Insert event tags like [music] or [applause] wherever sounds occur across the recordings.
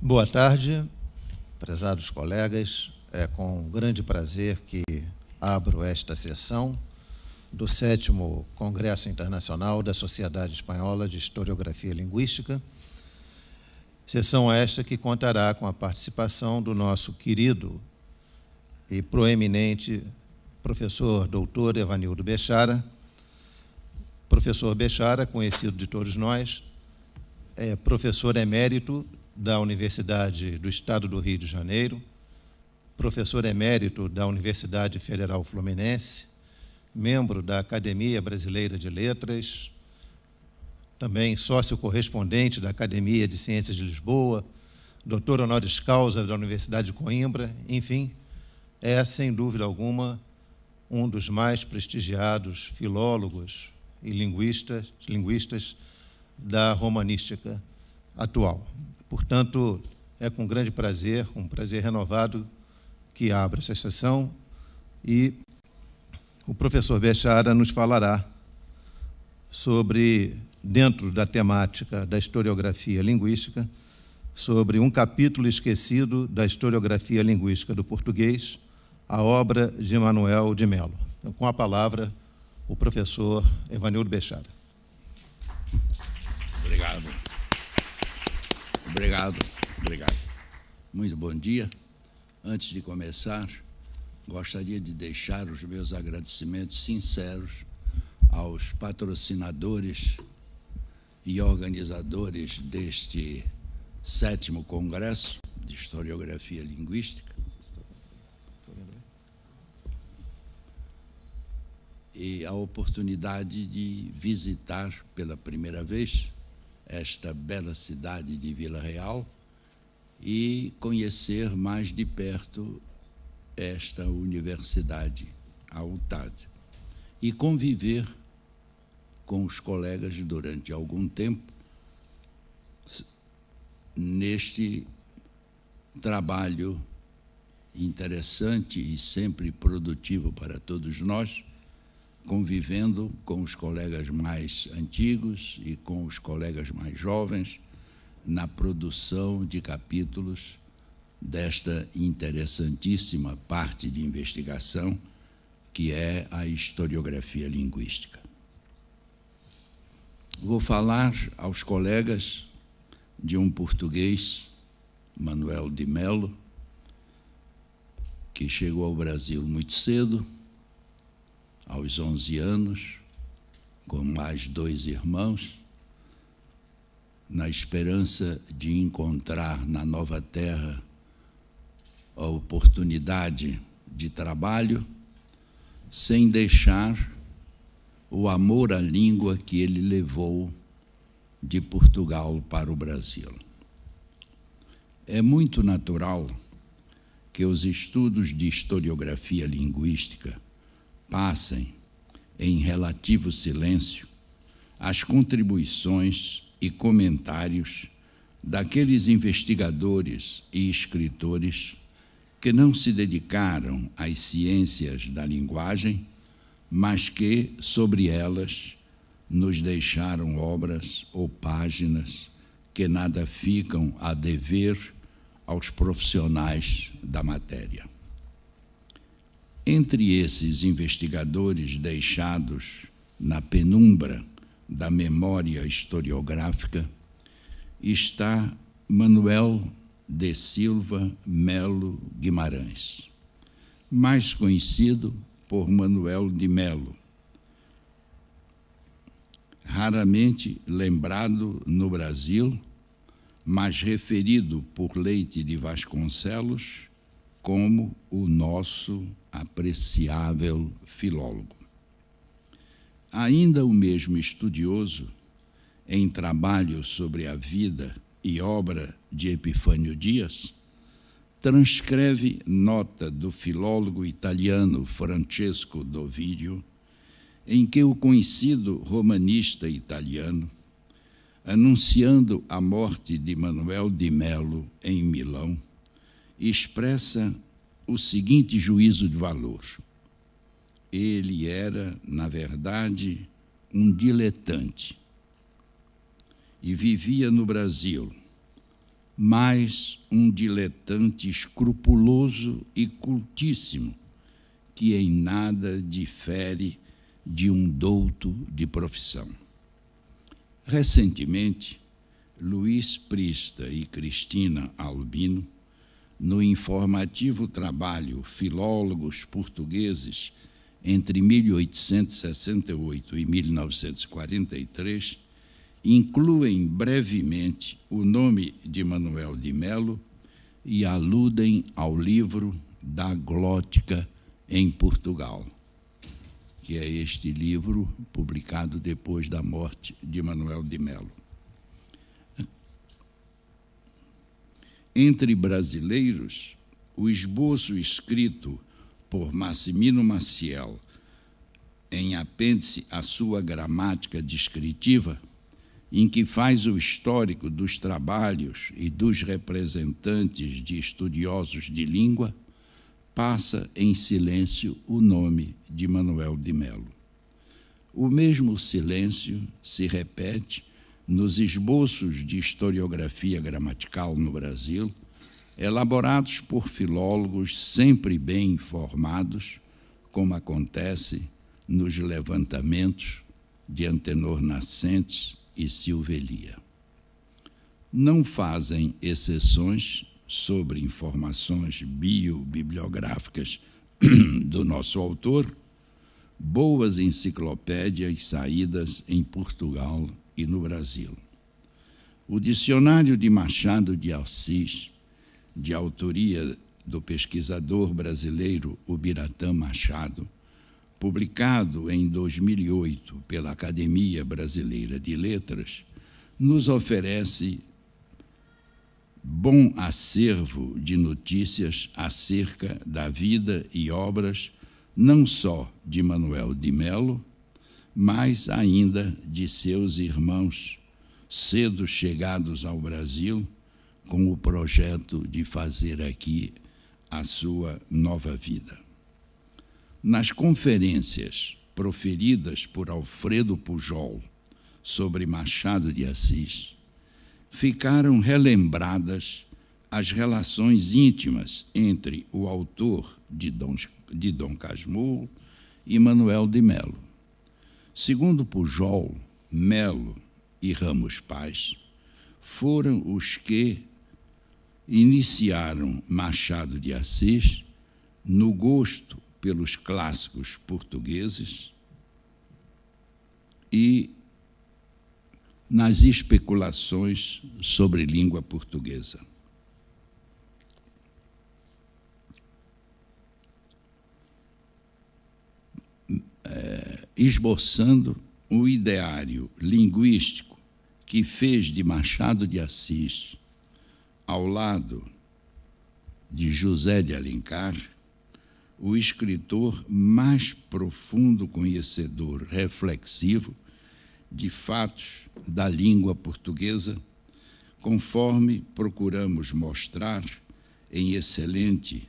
Boa tarde, prezados colegas. É com grande prazer que abro esta sessão do sétimo Congresso Internacional da Sociedade Espanhola de Historiografia Linguística. Sessão esta que contará com a participação do nosso querido e proeminente professor doutor Evanildo Bechara. Professor Bechara, conhecido de todos nós, é professor emérito da Universidade do Estado do Rio de Janeiro, professor emérito da Universidade Federal Fluminense, membro da Academia Brasileira de Letras, também sócio correspondente da Academia de Ciências de Lisboa, doutor honoris causa da Universidade de Coimbra, enfim, é sem dúvida alguma um dos mais prestigiados filólogos e linguistas, linguistas da romanística atual. Portanto, é com grande prazer, um prazer renovado, que abro essa sessão e o professor Bechara nos falará sobre, dentro da temática da historiografia linguística, sobre um capítulo esquecido da historiografia linguística do português, a obra de Manuel de Melo. Então, com a palavra, o professor Evanildo Bechara. Obrigado. Obrigado, obrigado. Muito bom dia. Antes de começar, gostaria de deixar os meus agradecimentos sinceros aos patrocinadores e organizadores deste sétimo Congresso de Historiografia Linguística. E a oportunidade de visitar pela primeira vez esta bela cidade de Vila Real e conhecer mais de perto esta universidade, a UTAD, e conviver com os colegas durante algum tempo neste trabalho interessante e sempre produtivo para todos nós convivendo com os colegas mais antigos e com os colegas mais jovens na produção de capítulos desta interessantíssima parte de investigação que é a historiografia linguística. Vou falar aos colegas de um português, Manuel de Melo, que chegou ao Brasil muito cedo aos 11 anos, com mais dois irmãos, na esperança de encontrar na nova terra a oportunidade de trabalho, sem deixar o amor à língua que ele levou de Portugal para o Brasil. É muito natural que os estudos de historiografia linguística passem em relativo silêncio as contribuições e comentários daqueles investigadores e escritores que não se dedicaram às ciências da linguagem, mas que, sobre elas, nos deixaram obras ou páginas que nada ficam a dever aos profissionais da matéria. Entre esses investigadores deixados na penumbra da memória historiográfica está Manuel de Silva Melo Guimarães, mais conhecido por Manuel de Melo, raramente lembrado no Brasil, mas referido por Leite de Vasconcelos como o nosso apreciável filólogo. Ainda o mesmo estudioso, em trabalho sobre a vida e obra de Epifânio Dias, transcreve nota do filólogo italiano Francesco Dovidio, em que o conhecido romanista italiano, anunciando a morte de Manuel de Melo em Milão, expressa o seguinte juízo de valor. Ele era, na verdade, um diletante e vivia no Brasil, mais um diletante escrupuloso e cultíssimo, que em nada difere de um douto de profissão. Recentemente, Luiz Prista e Cristina Albino no informativo trabalho Filólogos Portugueses entre 1868 e 1943, incluem brevemente o nome de Manuel de Melo e aludem ao livro da glótica em Portugal, que é este livro publicado depois da morte de Manuel de Melo. entre brasileiros, o esboço escrito por Massimino Maciel em apêndice à sua gramática descritiva, em que faz o histórico dos trabalhos e dos representantes de estudiosos de língua, passa em silêncio o nome de Manuel de Melo. O mesmo silêncio se repete nos esboços de historiografia gramatical no Brasil, elaborados por filólogos sempre bem informados, como acontece nos levantamentos de Antenor Nascentes e Silvelia. Não fazem exceções sobre informações biobibliográficas [clears throat] do nosso autor, boas enciclopédias saídas em Portugal e no Brasil. O dicionário de Machado de Assis, de autoria do pesquisador brasileiro Ubiratã Machado, publicado em 2008 pela Academia Brasileira de Letras, nos oferece bom acervo de notícias acerca da vida e obras não só de Manuel de Melo, mais ainda de seus irmãos, cedo chegados ao Brasil, com o projeto de fazer aqui a sua nova vida. Nas conferências proferidas por Alfredo Pujol sobre Machado de Assis, ficaram relembradas as relações íntimas entre o autor de Dom, de Dom Casmurro e Manuel de Melo Segundo Pujol, Melo e Ramos Paz, foram os que iniciaram Machado de Assis no gosto pelos clássicos portugueses e nas especulações sobre língua portuguesa. esboçando o ideário linguístico que fez de Machado de Assis, ao lado de José de Alencar, o escritor mais profundo conhecedor reflexivo de fatos da língua portuguesa, conforme procuramos mostrar em excelente,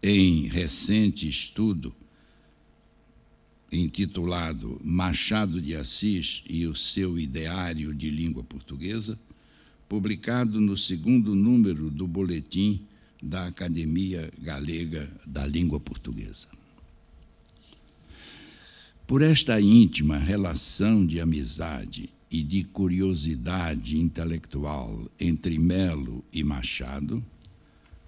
em recente estudo intitulado Machado de Assis e o seu ideário de língua portuguesa, publicado no segundo número do boletim da Academia Galega da Língua Portuguesa. Por esta íntima relação de amizade e de curiosidade intelectual entre Melo e Machado,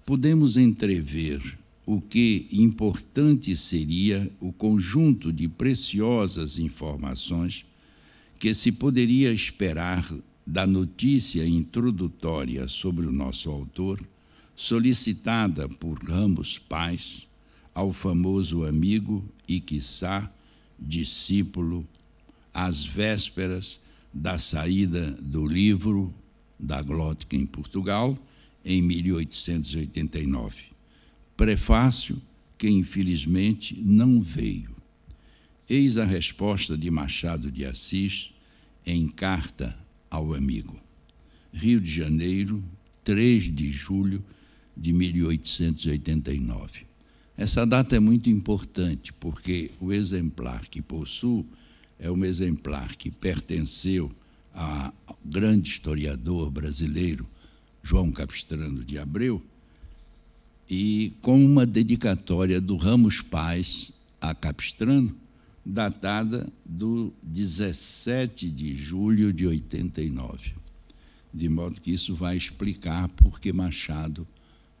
podemos entrever o que importante seria o conjunto de preciosas informações que se poderia esperar da notícia introdutória sobre o nosso autor, solicitada por Ramos Pais ao famoso amigo e, quiçá, discípulo, às vésperas da saída do livro da Glótica em Portugal, em 1889 prefácio que infelizmente não veio. Eis a resposta de Machado de Assis em carta ao amigo. Rio de Janeiro, 3 de julho de 1889. Essa data é muito importante porque o exemplar que possuo é um exemplar que pertenceu ao grande historiador brasileiro João Capistrano de Abreu, e com uma dedicatória do Ramos Paz a Capistrano, datada do 17 de julho de 89. De modo que isso vai explicar por que Machado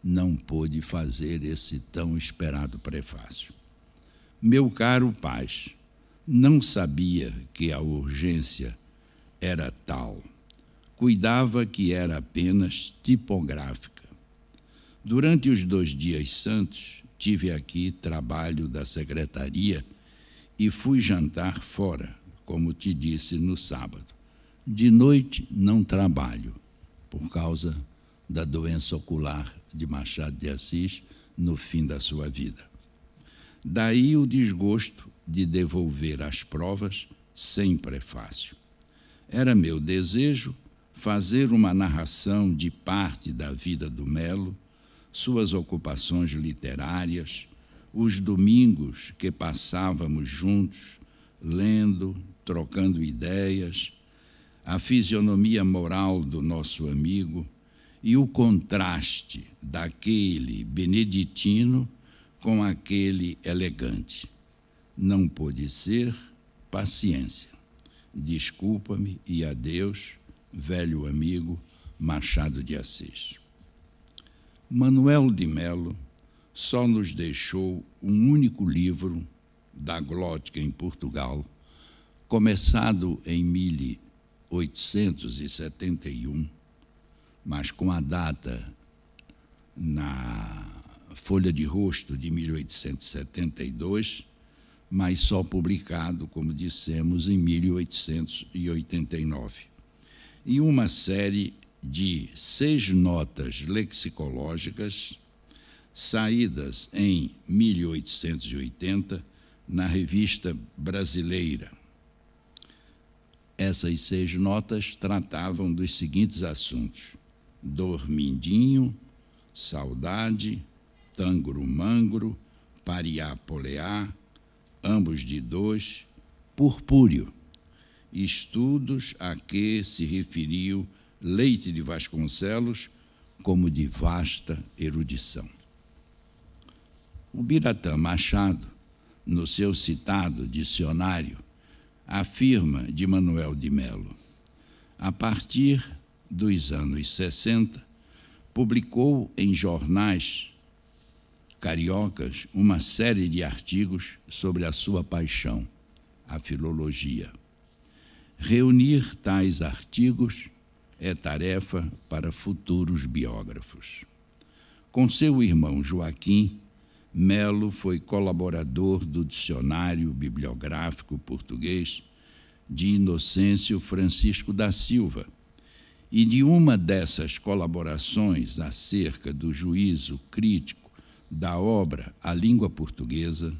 não pôde fazer esse tão esperado prefácio. Meu caro Paz, não sabia que a urgência era tal. Cuidava que era apenas tipográfica Durante os dois dias santos, tive aqui trabalho da secretaria e fui jantar fora, como te disse no sábado. De noite não trabalho, por causa da doença ocular de Machado de Assis no fim da sua vida. Daí o desgosto de devolver as provas sem prefácio. É Era meu desejo fazer uma narração de parte da vida do Melo suas ocupações literárias, os domingos que passávamos juntos, lendo, trocando ideias, a fisionomia moral do nosso amigo e o contraste daquele beneditino com aquele elegante. Não pôde ser, paciência. Desculpa-me e adeus, velho amigo Machado de Assis. Manuel de Melo só nos deixou um único livro da glótica em Portugal, começado em 1871, mas com a data na Folha de Rosto de 1872, mas só publicado, como dissemos, em 1889. E uma série de seis notas lexicológicas saídas em 1880 na Revista Brasileira. Essas seis notas tratavam dos seguintes assuntos: dormindinho, saudade, tangro-mangro, pariá-poleá, ambos de dois, purpúrio. estudos a que se referiu Leite de Vasconcelos, como de vasta erudição. O Biratã Machado, no seu citado dicionário, afirma de Manuel de Melo, a partir dos anos 60, publicou em jornais cariocas uma série de artigos sobre a sua paixão, a filologia. Reunir tais artigos é tarefa para futuros biógrafos. Com seu irmão Joaquim, Melo foi colaborador do Dicionário Bibliográfico Português de Inocêncio Francisco da Silva, e de uma dessas colaborações acerca do juízo crítico da obra A Língua Portuguesa,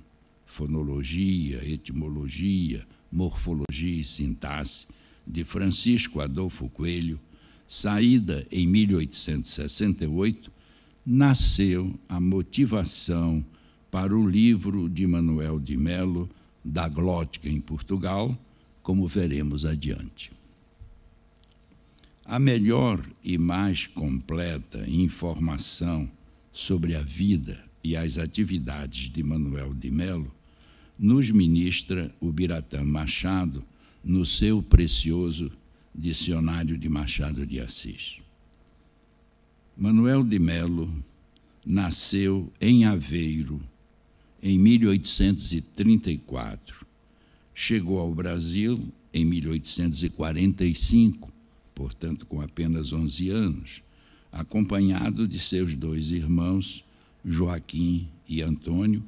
Fonologia, Etimologia, Morfologia e Sintaxe, de Francisco Adolfo Coelho, saída em 1868, nasceu a motivação para o livro de Manuel de Melo, da Glótica em Portugal, como veremos adiante. A melhor e mais completa informação sobre a vida e as atividades de Manuel de Melo nos ministra o Biratã Machado no seu precioso Dicionário de Machado de Assis. Manuel de Melo nasceu em Aveiro em 1834. Chegou ao Brasil em 1845, portanto, com apenas 11 anos, acompanhado de seus dois irmãos, Joaquim e Antônio,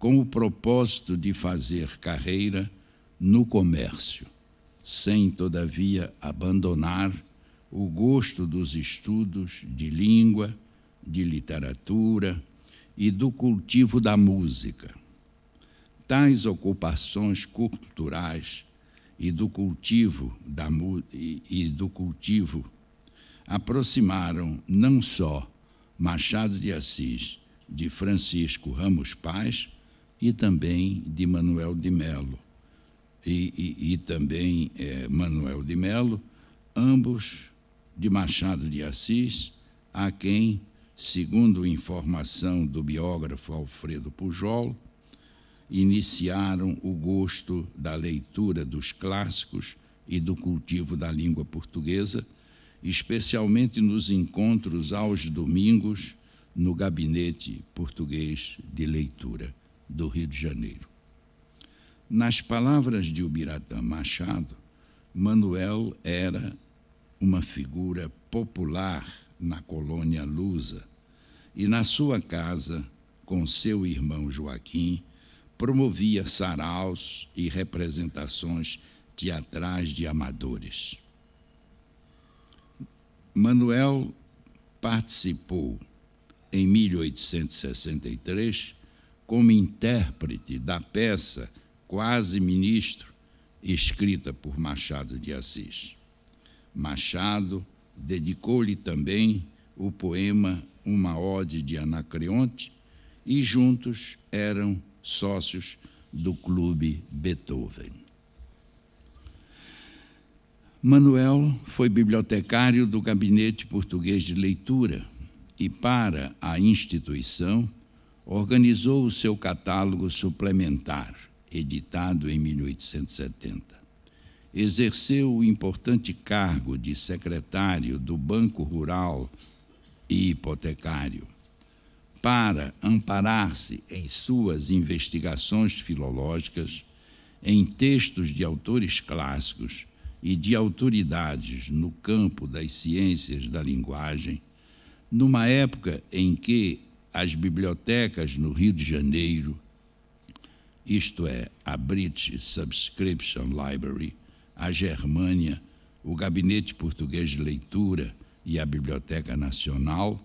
com o propósito de fazer carreira no comércio sem, todavia, abandonar o gosto dos estudos de língua, de literatura e do cultivo da música. Tais ocupações culturais e do cultivo da e, e do cultivo aproximaram não só Machado de Assis de Francisco Ramos Paz e também de Manuel de Melo, e, e, e também é, Manuel de Melo, ambos de Machado de Assis, a quem, segundo informação do biógrafo Alfredo Pujol, iniciaram o gosto da leitura dos clássicos e do cultivo da língua portuguesa, especialmente nos encontros aos domingos no Gabinete Português de Leitura do Rio de Janeiro. Nas palavras de Ubiratã Machado, Manuel era uma figura popular na colônia lusa e, na sua casa, com seu irmão Joaquim, promovia saraus e representações teatrais de amadores. Manuel participou, em 1863, como intérprete da peça quase ministro, escrita por Machado de Assis. Machado dedicou-lhe também o poema Uma Ode de Anacreonte e juntos eram sócios do Clube Beethoven. Manuel foi bibliotecário do Gabinete Português de Leitura e, para a instituição, organizou o seu catálogo suplementar, editado em 1870. Exerceu o importante cargo de secretário do Banco Rural e Hipotecário. Para amparar-se em suas investigações filológicas, em textos de autores clássicos e de autoridades no campo das ciências da linguagem, numa época em que as bibliotecas no Rio de Janeiro isto é, a British Subscription Library, a Germânia, o Gabinete Português de Leitura e a Biblioteca Nacional,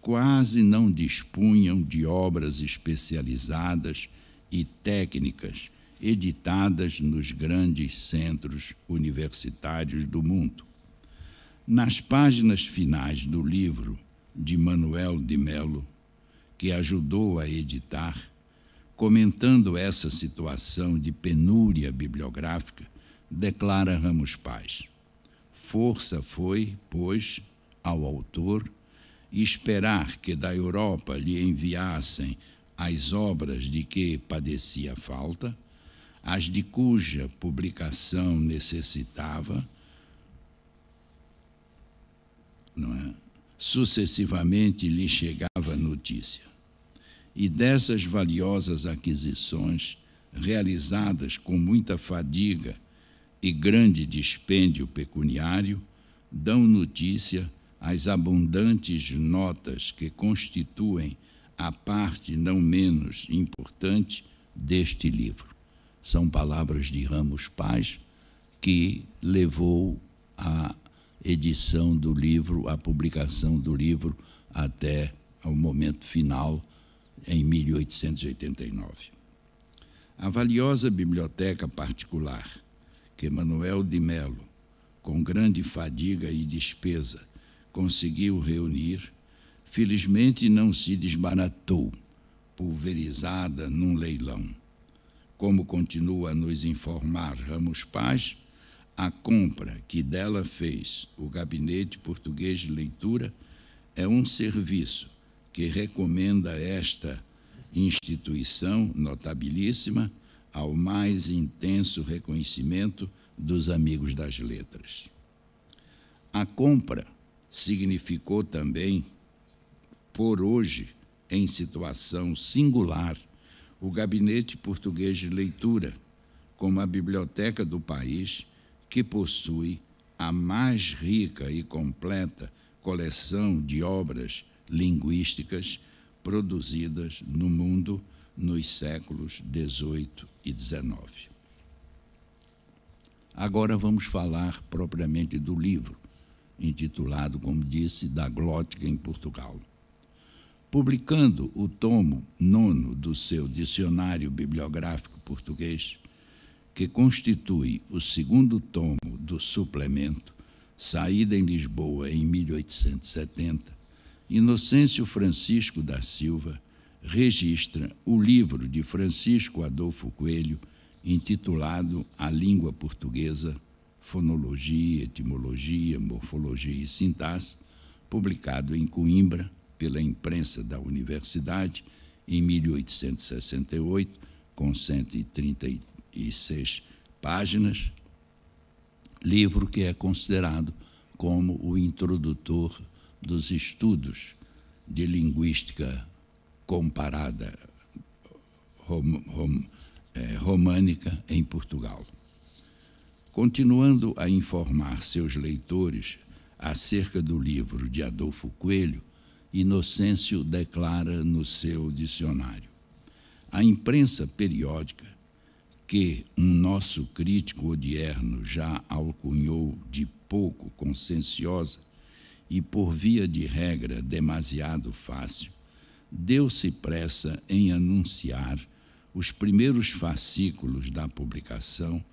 quase não dispunham de obras especializadas e técnicas editadas nos grandes centros universitários do mundo. Nas páginas finais do livro de Manuel de Melo, que ajudou a editar, Comentando essa situação de penúria bibliográfica, declara Ramos Paz: Força foi, pois, ao autor esperar que da Europa lhe enviassem as obras de que padecia falta, as de cuja publicação necessitava, é? sucessivamente lhe chegava notícia e dessas valiosas aquisições, realizadas com muita fadiga e grande dispêndio pecuniário, dão notícia às abundantes notas que constituem a parte não menos importante deste livro. São palavras de Ramos Paz, que levou a edição do livro, a publicação do livro até ao momento final em 1889. A valiosa biblioteca particular que Manuel de Melo, com grande fadiga e despesa, conseguiu reunir, felizmente não se desbaratou, pulverizada num leilão. Como continua a nos informar Ramos Paz, a compra que dela fez o Gabinete Português de Leitura é um serviço que recomenda esta instituição notabilíssima ao mais intenso reconhecimento dos amigos das letras. A compra significou também, por hoje, em situação singular, o Gabinete Português de Leitura, como a biblioteca do país, que possui a mais rica e completa coleção de obras linguísticas produzidas no mundo nos séculos XVIII e XIX. Agora vamos falar propriamente do livro, intitulado, como disse, Da Glótica em Portugal. Publicando o tomo nono do seu Dicionário Bibliográfico Português, que constitui o segundo tomo do suplemento, saída em Lisboa em 1870, Inocêncio Francisco da Silva registra o livro de Francisco Adolfo Coelho, intitulado A Língua Portuguesa, Fonologia, Etimologia, Morfologia e Sintaxe, publicado em Coimbra pela imprensa da universidade em 1868, com 136 páginas, livro que é considerado como o introdutor dos estudos de linguística comparada rom, rom, é, românica em Portugal. Continuando a informar seus leitores acerca do livro de Adolfo Coelho, Inocêncio declara no seu dicionário: a imprensa periódica, que um nosso crítico odierno já alcunhou de pouco conscienciosa, e, por via de regra demasiado fácil, deu-se pressa em anunciar os primeiros fascículos da publicação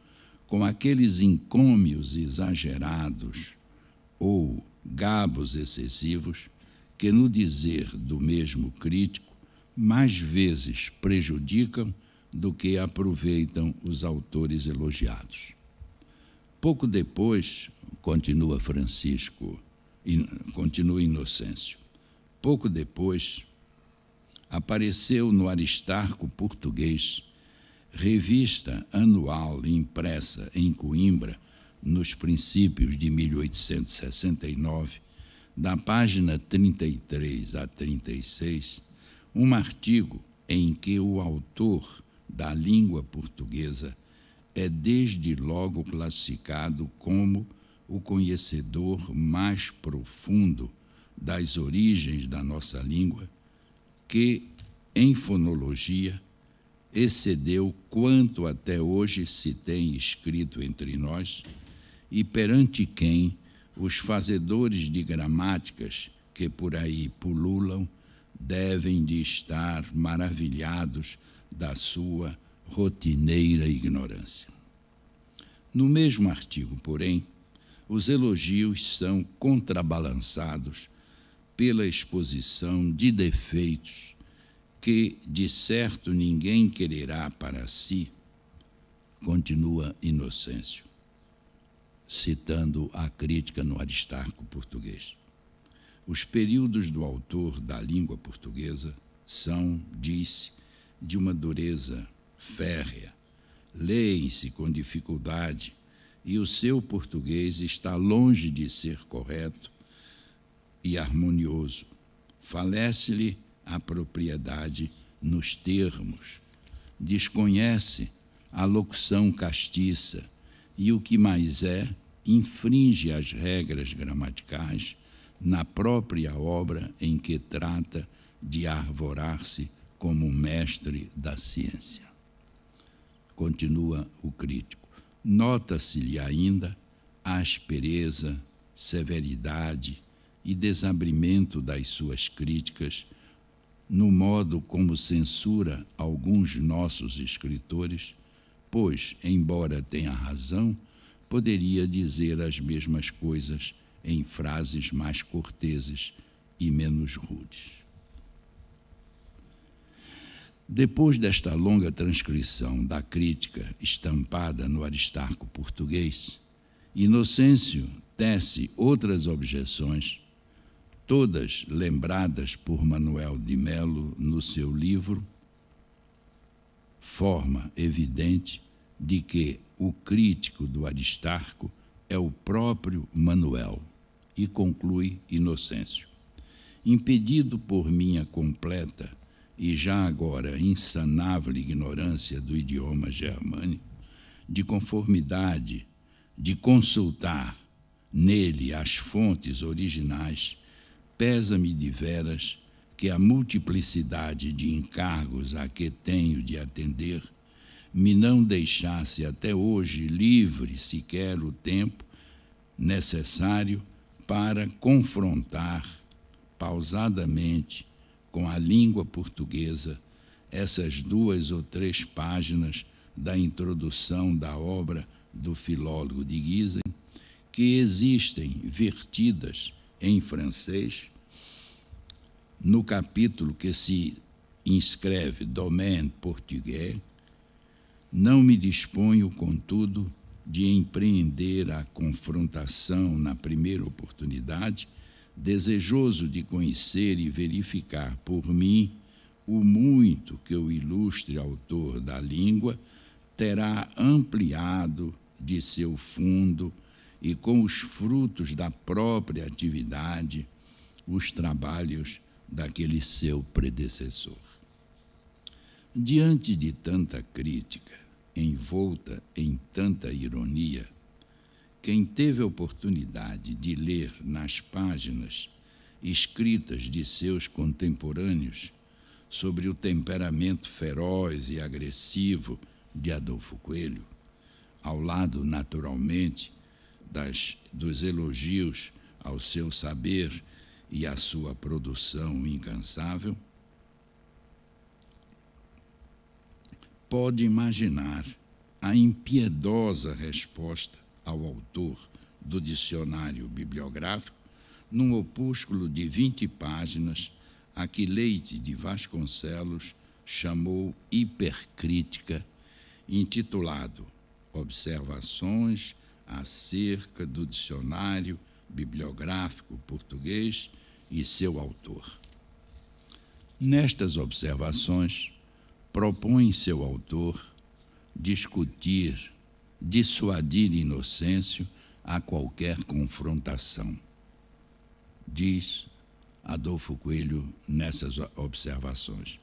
com aqueles encômios exagerados ou gabos excessivos que, no dizer do mesmo crítico, mais vezes prejudicam do que aproveitam os autores elogiados. Pouco depois, continua Francisco continua Inocêncio. Pouco depois, apareceu no Aristarco Português revista anual impressa em Coimbra nos princípios de 1869, da página 33 a 36, um artigo em que o autor da língua portuguesa é desde logo classificado como o conhecedor mais profundo das origens da nossa língua, que, em fonologia, excedeu quanto até hoje se tem escrito entre nós e perante quem os fazedores de gramáticas que por aí pululam devem de estar maravilhados da sua rotineira ignorância. No mesmo artigo, porém, os elogios são contrabalançados pela exposição de defeitos que, de certo, ninguém quererá para si, continua Inocêncio, citando a crítica no Aristarco português. Os períodos do autor da língua portuguesa são, disse, de uma dureza férrea, leem-se com dificuldade e o seu português está longe de ser correto e harmonioso. Falece-lhe a propriedade nos termos. Desconhece a locução castiça e, o que mais é, infringe as regras gramaticais na própria obra em que trata de arvorar-se como mestre da ciência. Continua o crítico. Nota-se-lhe ainda a aspereza, severidade e desabrimento das suas críticas no modo como censura alguns nossos escritores, pois, embora tenha razão, poderia dizer as mesmas coisas em frases mais corteses e menos rudes. Depois desta longa transcrição da crítica estampada no Aristarco português, Inocêncio tece outras objeções, todas lembradas por Manuel de Melo no seu livro, forma evidente de que o crítico do Aristarco é o próprio Manuel, e conclui Inocêncio. Impedido por minha completa e já agora insanável ignorância do idioma germânico, de conformidade, de consultar nele as fontes originais, pesa-me de veras que a multiplicidade de encargos a que tenho de atender me não deixasse até hoje livre sequer o tempo necessário para confrontar pausadamente com a língua portuguesa essas duas ou três páginas da introdução da obra do filólogo de Guizem que existem vertidas em francês no capítulo que se inscreve Domaine Português, não me disponho, contudo, de empreender a confrontação na primeira oportunidade desejoso de conhecer e verificar por mim o muito que o ilustre autor da língua terá ampliado de seu fundo e com os frutos da própria atividade os trabalhos daquele seu predecessor. Diante de tanta crítica, envolta em tanta ironia, quem teve oportunidade de ler nas páginas escritas de seus contemporâneos sobre o temperamento feroz e agressivo de Adolfo Coelho, ao lado, naturalmente, das, dos elogios ao seu saber e à sua produção incansável, pode imaginar a impiedosa resposta ao autor do dicionário bibliográfico, num opúsculo de 20 páginas, a que Leite de Vasconcelos chamou hipercrítica, intitulado Observações acerca do dicionário bibliográfico português e seu autor. Nestas observações, propõe seu autor discutir dissuadir Inocêncio a qualquer confrontação. Diz Adolfo Coelho nessas observações.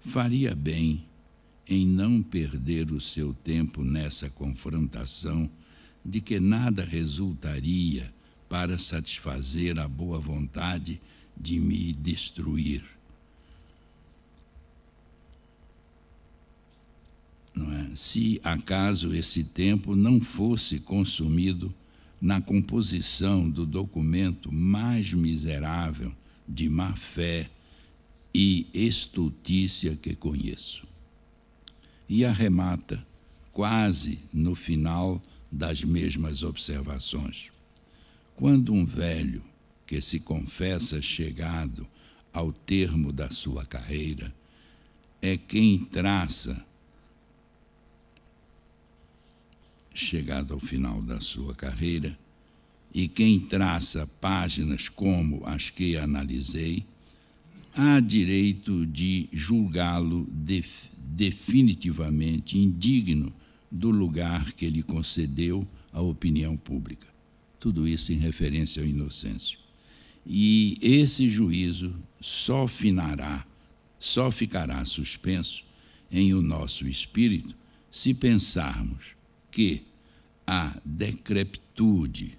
Faria bem em não perder o seu tempo nessa confrontação, de que nada resultaria para satisfazer a boa vontade de me destruir. é? se acaso esse tempo não fosse consumido na composição do documento mais miserável de má fé e estultícia que conheço. E arremata, quase no final das mesmas observações. Quando um velho que se confessa chegado ao termo da sua carreira é quem traça chegado ao final da sua carreira, e quem traça páginas como as que analisei, há direito de julgá-lo definitivamente indigno do lugar que lhe concedeu à opinião pública. Tudo isso em referência ao Inocêncio. E esse juízo só finará, só ficará suspenso em o nosso espírito se pensarmos que a decrepitude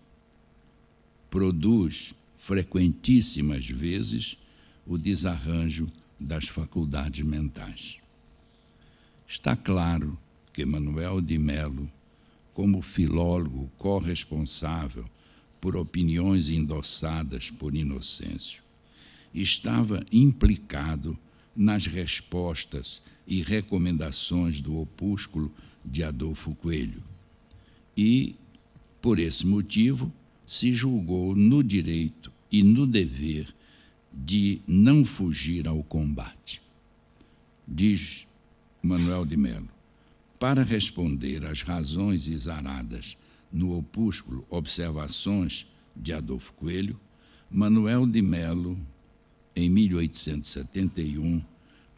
produz frequentíssimas vezes o desarranjo das faculdades mentais. Está claro que Manuel de Melo, como filólogo corresponsável por opiniões endossadas por Inocêncio, estava implicado nas respostas e recomendações do opúsculo de Adolfo Coelho. E, por esse motivo, se julgou no direito e no dever de não fugir ao combate. Diz Manuel de Melo: para responder às razões exaradas no opúsculo Observações de Adolfo Coelho, Manuel de Melo, em 1871,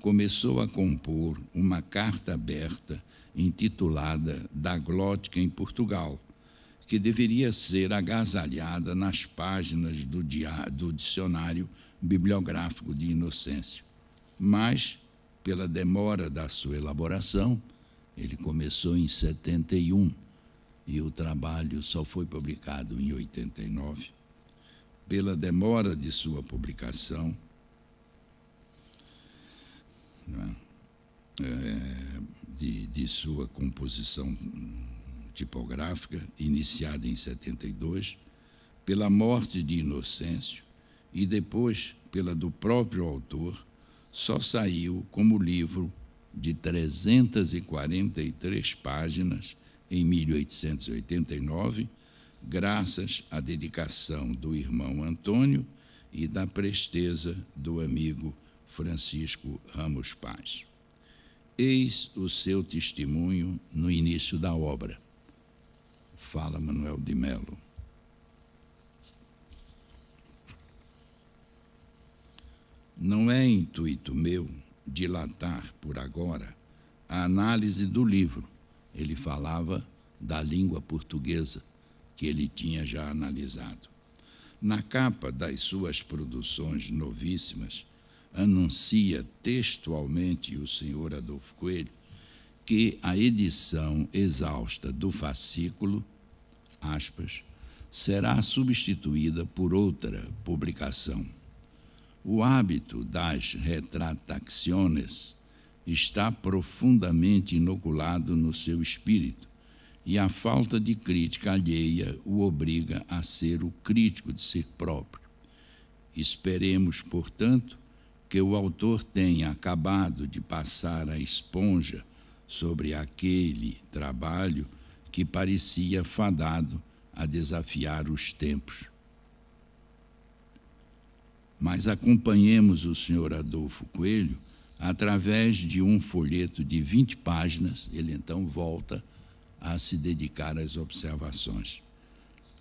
começou a compor uma carta aberta intitulada Da Glótica em Portugal, que deveria ser agasalhada nas páginas do, do dicionário bibliográfico de Inocêncio. Mas, pela demora da sua elaboração, ele começou em 71 e o trabalho só foi publicado em 89. Pela demora de sua publicação, é? Eh, de, de, sua composição tipográfica, iniciada em 72, pela morte de Inocêncio e depois pela do próprio autor, só saiu como livro de 343 páginas em 1889, graças à dedicação do irmão Antônio e da presteza do amigo Francisco Ramos Paz. Eis o seu testemunho no início da obra, fala Manuel de Melo. Não é intuito meu dilatar por agora a análise do livro. Ele falava da língua portuguesa, que ele tinha já analisado. Na capa das suas produções novíssimas, anuncia textualmente o senhor Adolfo Coelho que a edição exausta do fascículo, aspas, será substituída por outra publicação. O hábito das retratações está profundamente inoculado no seu espírito e a falta de crítica alheia o obriga a ser o crítico de si próprio. Esperemos, portanto, que o autor tenha acabado de passar a esponja sobre aquele trabalho que parecia fadado a desafiar os tempos. Mas acompanhemos o senhor Adolfo Coelho através de um folheto de 20 páginas, ele então volta a se dedicar às observações.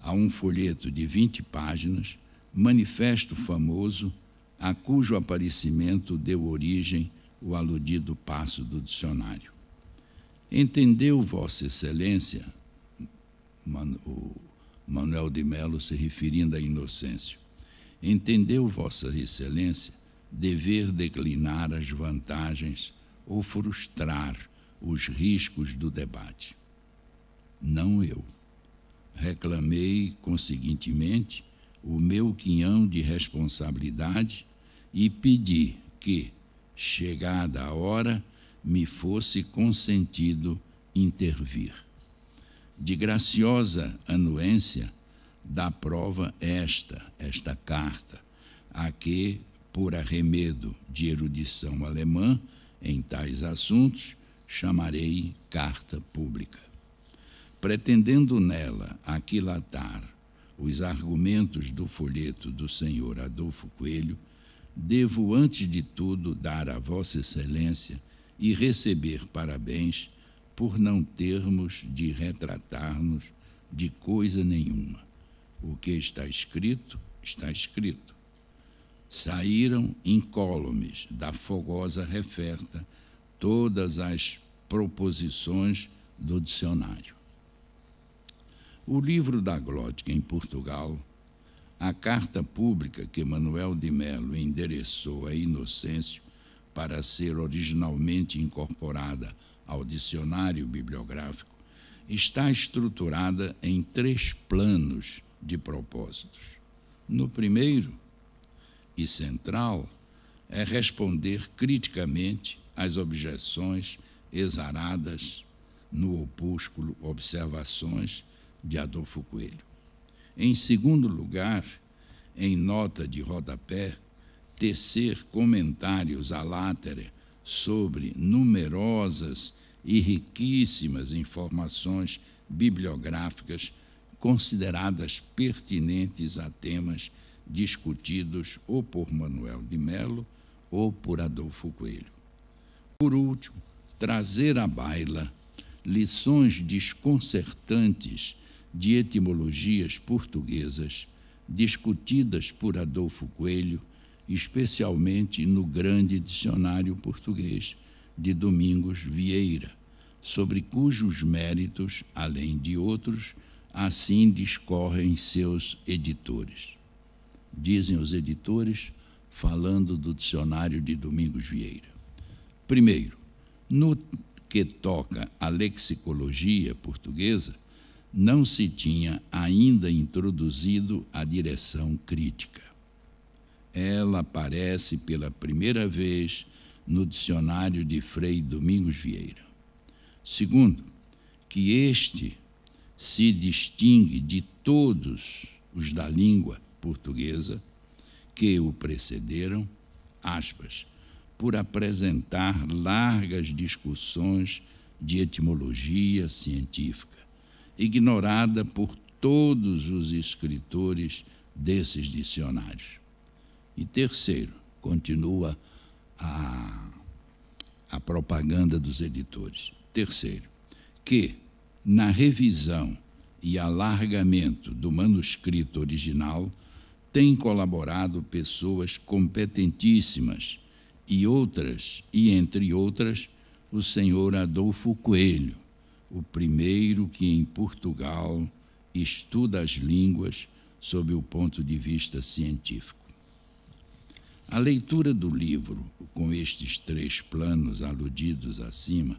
A um folheto de 20 páginas, manifesto famoso a cujo aparecimento deu origem o aludido passo do dicionário. Entendeu Vossa Excelência, o Manuel de Melo se referindo a Inocêncio, entendeu Vossa Excelência dever declinar as vantagens ou frustrar os riscos do debate. Não eu. Reclamei, conseguintemente, o meu quinhão de responsabilidade e pedi que, chegada a hora, me fosse consentido intervir. De graciosa anuência, dá prova esta, esta carta, a que, por arremedo de erudição alemã em tais assuntos, chamarei carta pública. Pretendendo nela aquilatar os argumentos do folheto do senhor Adolfo Coelho, devo, antes de tudo, dar a Vossa Excelência e receber parabéns por não termos de retratar-nos de coisa nenhuma. O que está escrito, está escrito. Saíram incólumes da fogosa referta todas as proposições do dicionário. O livro da Glótica em Portugal a carta pública que Manuel de Melo endereçou a Inocêncio para ser originalmente incorporada ao dicionário bibliográfico está estruturada em três planos de propósitos. No primeiro, e central, é responder criticamente às objeções exaradas no opúsculo Observações de Adolfo Coelho. Em segundo lugar, em nota de rodapé, tecer comentários à látera sobre numerosas e riquíssimas informações bibliográficas consideradas pertinentes a temas discutidos ou por Manuel de Melo ou por Adolfo Coelho. Por último, trazer à baila lições desconcertantes de etimologias portuguesas discutidas por Adolfo Coelho, especialmente no Grande Dicionário Português de Domingos Vieira, sobre cujos méritos, além de outros, assim discorrem seus editores. Dizem os editores, falando do dicionário de Domingos Vieira. Primeiro, no que toca à lexicologia portuguesa, não se tinha ainda introduzido a direção crítica. Ela aparece pela primeira vez no dicionário de Frei Domingos Vieira. Segundo, que este se distingue de todos os da língua portuguesa que o precederam, aspas, por apresentar largas discussões de etimologia científica ignorada por todos os escritores desses dicionários. E terceiro, continua a, a propaganda dos editores. Terceiro, que na revisão e alargamento do manuscrito original têm colaborado pessoas competentíssimas e outras, e entre outras, o senhor Adolfo Coelho, o primeiro que em Portugal estuda as línguas sob o ponto de vista científico. A leitura do livro, com estes três planos aludidos acima,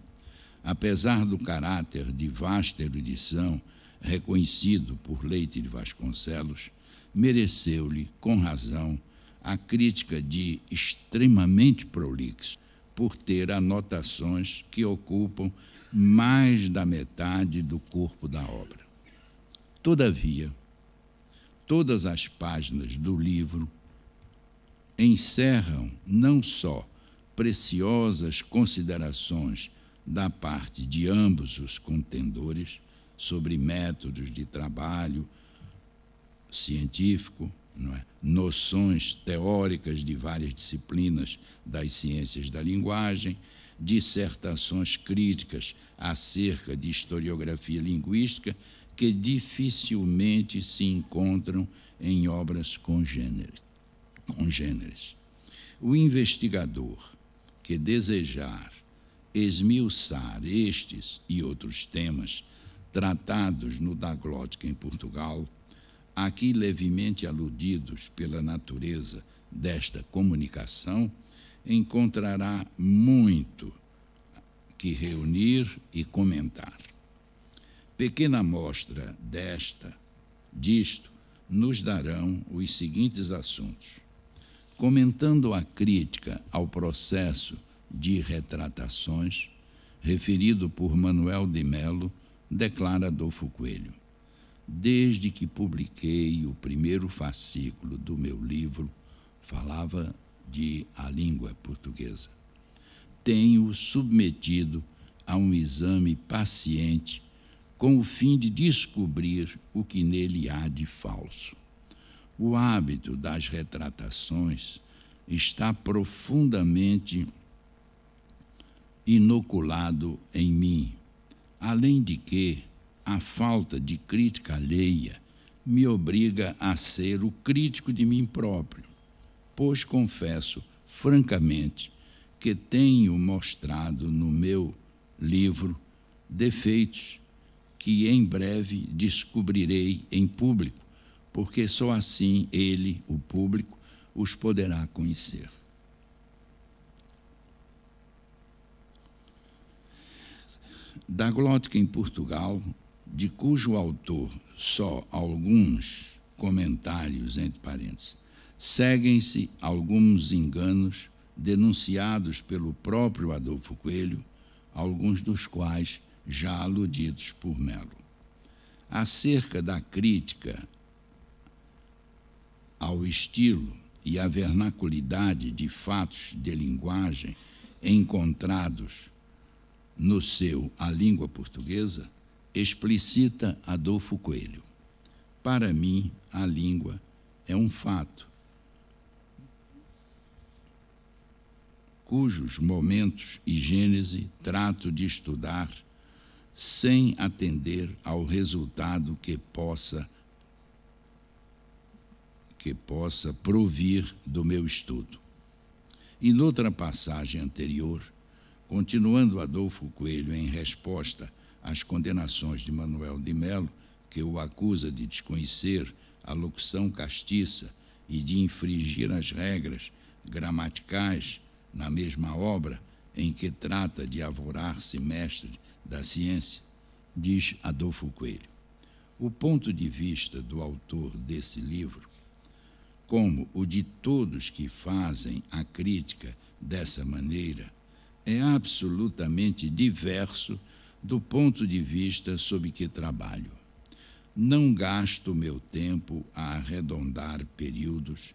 apesar do caráter de vasta erudição reconhecido por Leite de Vasconcelos, mereceu-lhe, com razão, a crítica de extremamente prolixo, por ter anotações que ocupam mais da metade do corpo da obra. Todavia, todas as páginas do livro encerram não só preciosas considerações da parte de ambos os contendores sobre métodos de trabalho científico, é? noções teóricas de várias disciplinas das ciências da linguagem, dissertações críticas acerca de historiografia linguística que dificilmente se encontram em obras congêneres. O investigador que desejar esmiuçar estes e outros temas tratados no Glótica em Portugal, aqui levemente aludidos pela natureza desta comunicação, encontrará muito que reunir e comentar. Pequena amostra desta, disto, nos darão os seguintes assuntos. Comentando a crítica ao processo de retratações, referido por Manuel de Melo, declara Adolfo Coelho. Desde que publiquei o primeiro fascículo do meu livro, falava de a língua portuguesa. Tenho-o submetido a um exame paciente com o fim de descobrir o que nele há de falso. O hábito das retratações está profundamente inoculado em mim, além de que a falta de crítica alheia me obriga a ser o crítico de mim próprio pois confesso francamente que tenho mostrado no meu livro defeitos que em breve descobrirei em público, porque só assim ele, o público, os poderá conhecer. Da Glótica em Portugal, de cujo autor só alguns comentários, entre parênteses, seguem-se alguns enganos denunciados pelo próprio Adolfo Coelho, alguns dos quais já aludidos por Melo. Acerca da crítica ao estilo e à vernaculidade de fatos de linguagem encontrados no seu A Língua Portuguesa, explicita Adolfo Coelho. Para mim, a língua é um fato cujos momentos e gênese trato de estudar sem atender ao resultado que possa que possa provir do meu estudo. E noutra passagem anterior, continuando Adolfo Coelho em resposta às condenações de Manuel de Melo, que o acusa de desconhecer a locução castiça e de infringir as regras gramaticais na mesma obra em que trata de avorar-se mestre da ciência, diz Adolfo Coelho. O ponto de vista do autor desse livro, como o de todos que fazem a crítica dessa maneira, é absolutamente diverso do ponto de vista sob que trabalho. Não gasto meu tempo a arredondar períodos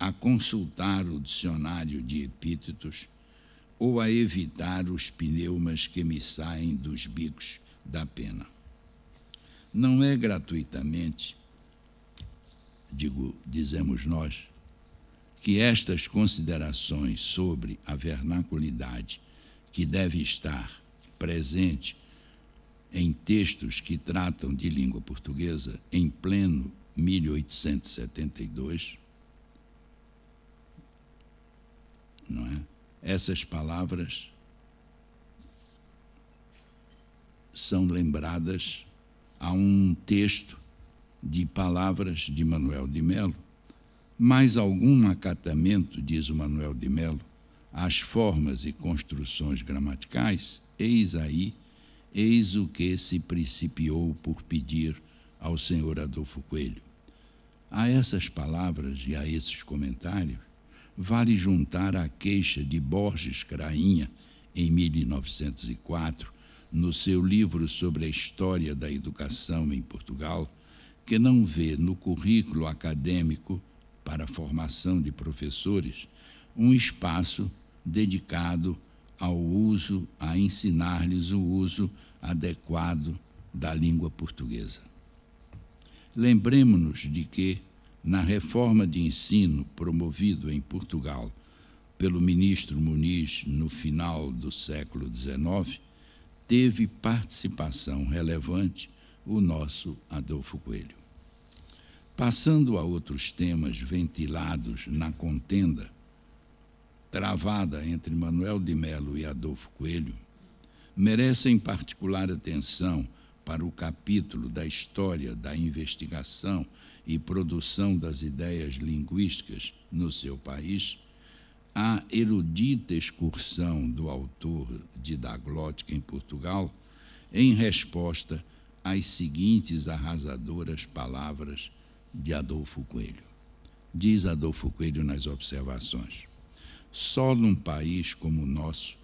a consultar o dicionário de epítetos ou a evitar os pneumas que me saem dos bicos da pena. Não é gratuitamente, digo, dizemos nós, que estas considerações sobre a vernaculidade que deve estar presente em textos que tratam de língua portuguesa em pleno 1872 não é? Essas palavras são lembradas a um texto de palavras de Manuel de Melo. Mais algum acatamento, diz o Manuel de Melo, às formas e construções gramaticais, eis aí, eis o que se principiou por pedir ao senhor Adolfo Coelho. A essas palavras e a esses comentários, vale juntar à queixa de Borges Crainha, em 1904, no seu livro sobre a história da educação em Portugal, que não vê no currículo acadêmico para a formação de professores um espaço dedicado ao uso, a ensinar-lhes o uso adequado da língua portuguesa. Lembremos-nos de que, na reforma de ensino promovido em Portugal pelo ministro Muniz no final do século XIX, teve participação relevante o nosso Adolfo Coelho. Passando a outros temas ventilados na contenda, travada entre Manuel de Melo e Adolfo Coelho, merecem particular atenção para o capítulo da história da investigação e produção das ideias linguísticas no seu país, a erudita excursão do autor de Daglótica em Portugal, em resposta às seguintes arrasadoras palavras de Adolfo Coelho. Diz Adolfo Coelho nas observações: Só num país como o nosso,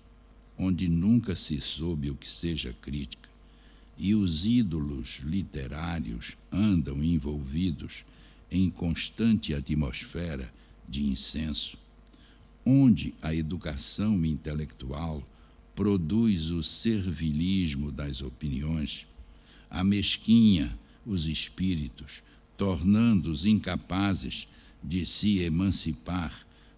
onde nunca se soube o que seja crítica, e os ídolos literários andam envolvidos em constante atmosfera de incenso, onde a educação intelectual produz o servilismo das opiniões, a mesquinha os espíritos, tornando-os incapazes de se emancipar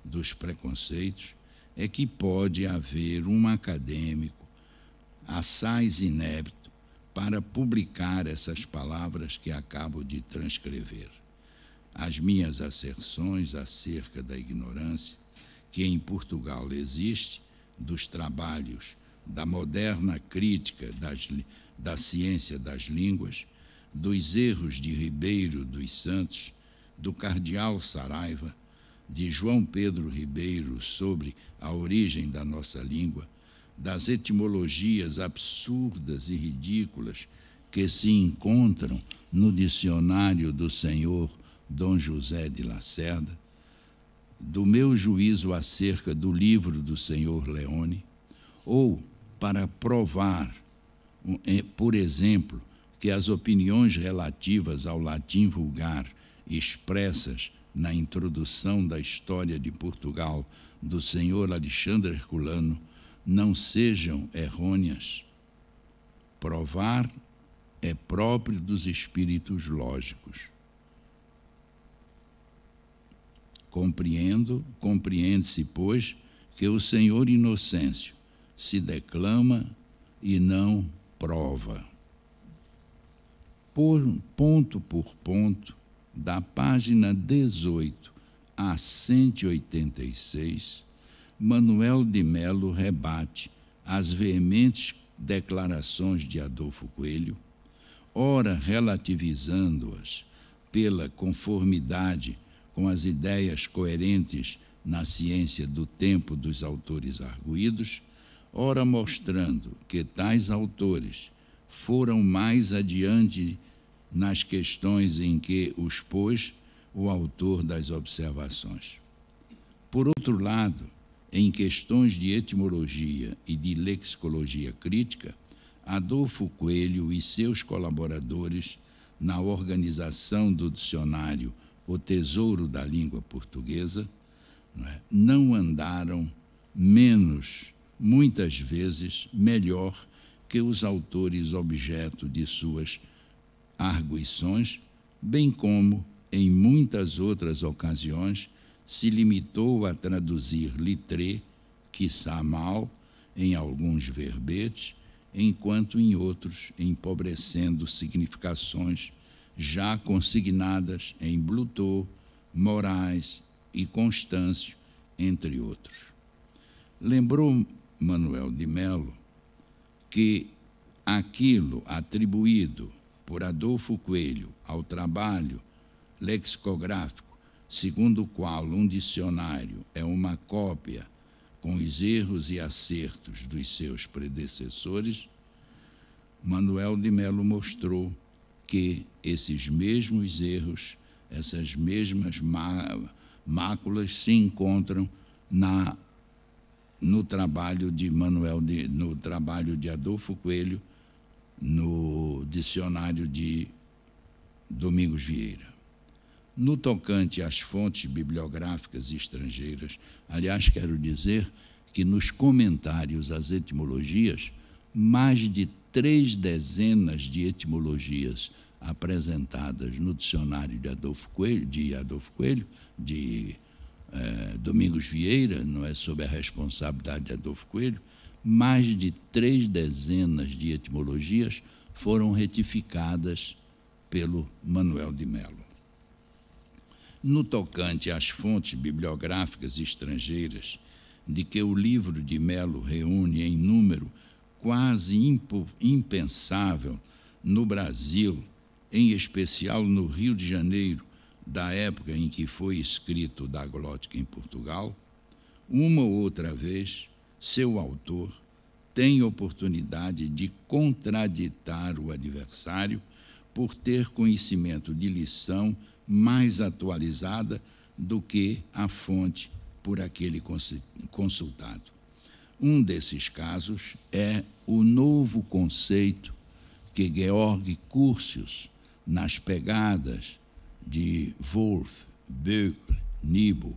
dos preconceitos, é que pode haver um acadêmico assaz inepto para publicar essas palavras que acabo de transcrever. As minhas asserções acerca da ignorância que em Portugal existe, dos trabalhos da moderna crítica das, da ciência das línguas, dos erros de Ribeiro dos Santos, do Cardeal Saraiva, de João Pedro Ribeiro sobre a origem da nossa língua, das etimologias absurdas e ridículas que se encontram no dicionário do senhor Dom José de Lacerda, do meu juízo acerca do livro do senhor Leone, ou para provar, é, por exemplo, que as opiniões relativas ao latim vulgar expressas na introdução da história de Portugal do senhor Alexandre Herculano não sejam errôneas. Provar é próprio dos espíritos lógicos. Compreendo, compreende-se, pois, que o Senhor Inocêncio se declama e não prova. Por ponto por ponto, da página 18 a 186, Manuel de Melo rebate as veementes declarações de Adolfo Coelho, ora relativizando-as pela conformidade com as ideias coerentes na ciência do tempo dos autores arguídos, ora mostrando que tais autores foram mais adiante nas questões em que os pôs o autor das observações. Por outro lado, em questões de etimologia e de lexicologia crítica, Adolfo Coelho e seus colaboradores, na organização do dicionário O Tesouro da Língua Portuguesa, não é, andaram menos, muitas vezes melhor, que os autores objeto de suas arguições, bem como, em muitas outras ocasiões, se limitou a traduzir litré, quiçá mal, em alguns verbetes, enquanto em outros empobrecendo significações já consignadas em Blutô, Moraes e Constâncio, entre outros. Lembrou Manuel de Melo que aquilo atribuído por Adolfo Coelho ao trabalho lexicográfico segundo o qual um dicionário é uma cópia com os erros e acertos dos seus predecessores, Manuel de Melo mostrou que esses mesmos erros, essas mesmas máculas se encontram na no trabalho de Manuel de, no trabalho de Adolfo Coelho no dicionário de Domingos Vieira. No tocante às fontes bibliográficas estrangeiras, aliás, quero dizer que nos comentários às etimologias, mais de três dezenas de etimologias apresentadas no dicionário de Adolfo Coelho, de, Adolfo Coelho, de eh, Domingos Vieira, não é sob a responsabilidade de Adolfo Coelho, mais de três dezenas de etimologias foram retificadas pelo Manuel de Melo. No tocante às fontes bibliográficas estrangeiras, de que o livro de Melo reúne em número quase impensável no Brasil, em especial no Rio de Janeiro, da época em que foi escrito da glótica em Portugal, uma ou outra vez, seu autor tem oportunidade de contraditar o adversário por ter conhecimento de lição mais atualizada do que a fonte por aquele consultado. Um desses casos é o novo conceito que Georg Curtius, nas pegadas de Wolff, Böckler, Niebuhr,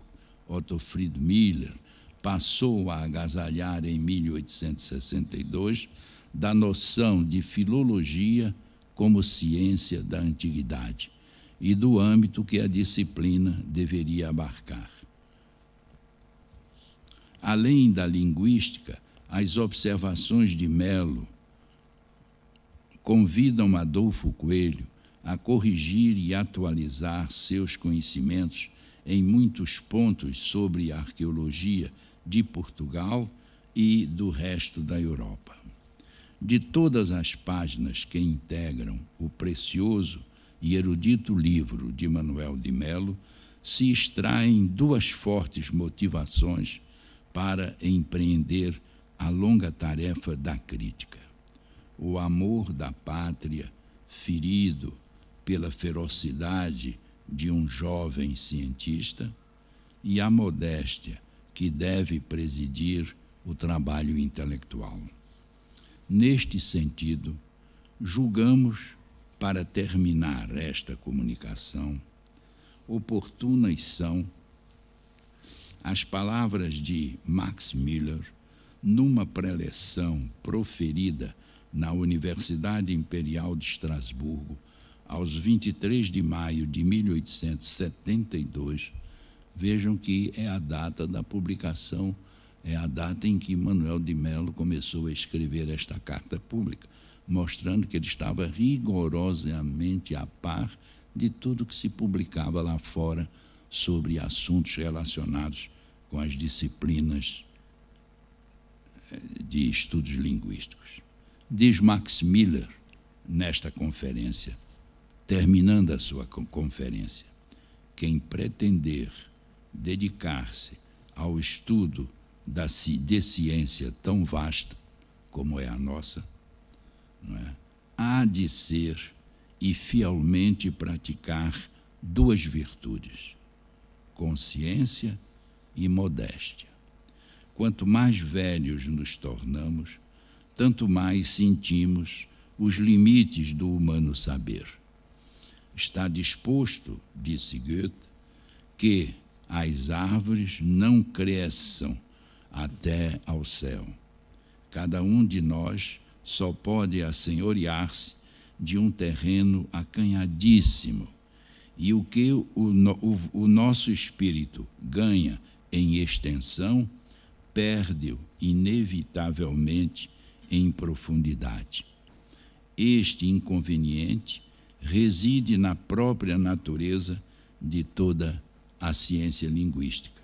Otto Fried Miller, passou a agasalhar em 1862 da noção de filologia como ciência da antiguidade, e do âmbito que a disciplina deveria abarcar. Além da linguística, as observações de Melo convidam Adolfo Coelho a corrigir e atualizar seus conhecimentos em muitos pontos sobre a arqueologia de Portugal e do resto da Europa. De todas as páginas que integram o precioso e erudito livro de Manuel de Melo se extraem duas fortes motivações para empreender a longa tarefa da crítica. O amor da pátria, ferido pela ferocidade de um jovem cientista, e a modéstia que deve presidir o trabalho intelectual. Neste sentido, julgamos para terminar esta comunicação, oportunas são as palavras de Max Miller numa preleção proferida na Universidade Imperial de Estrasburgo aos 23 de maio de 1872. Vejam que é a data da publicação, é a data em que Manuel de Melo começou a escrever esta carta pública mostrando que ele estava rigorosamente a par de tudo que se publicava lá fora sobre assuntos relacionados com as disciplinas eh, de estudos linguísticos. Diz Max Miller nesta conferência, terminando a sua conferência, quem pretender dedicar-se ao estudo da, de ciência tão vasta como é a nossa, é? há de ser e fielmente praticar duas virtudes: consciência e modéstia. Quanto mais velhos nos tornamos, tanto mais sentimos os limites do humano saber. Está disposto, disse Goethe, que as árvores não cresçam até ao céu. Cada um de nós só pode assenhorear-se de um terreno acanhadíssimo. E o que o, o, o nosso espírito ganha em extensão, perde-o inevitavelmente em profundidade. Este inconveniente reside na própria natureza de toda a ciência linguística.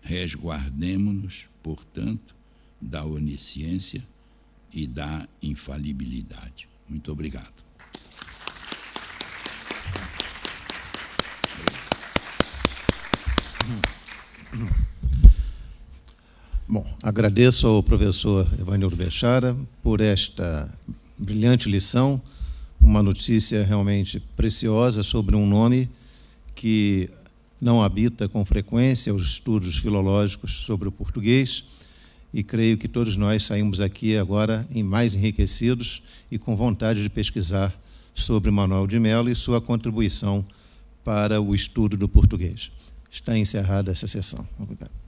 Resguardemo-nos, portanto, da onisciência e da infalibilidade. Muito obrigado. Bom, agradeço ao professor Evanildo Bechara por esta brilhante lição, uma notícia realmente preciosa sobre um nome que não habita com frequência os estudos filológicos sobre o português e creio que todos nós saímos aqui agora em mais enriquecidos e com vontade de pesquisar sobre Manuel de Mello e sua contribuição para o estudo do português. Está encerrada essa sessão. Obrigado.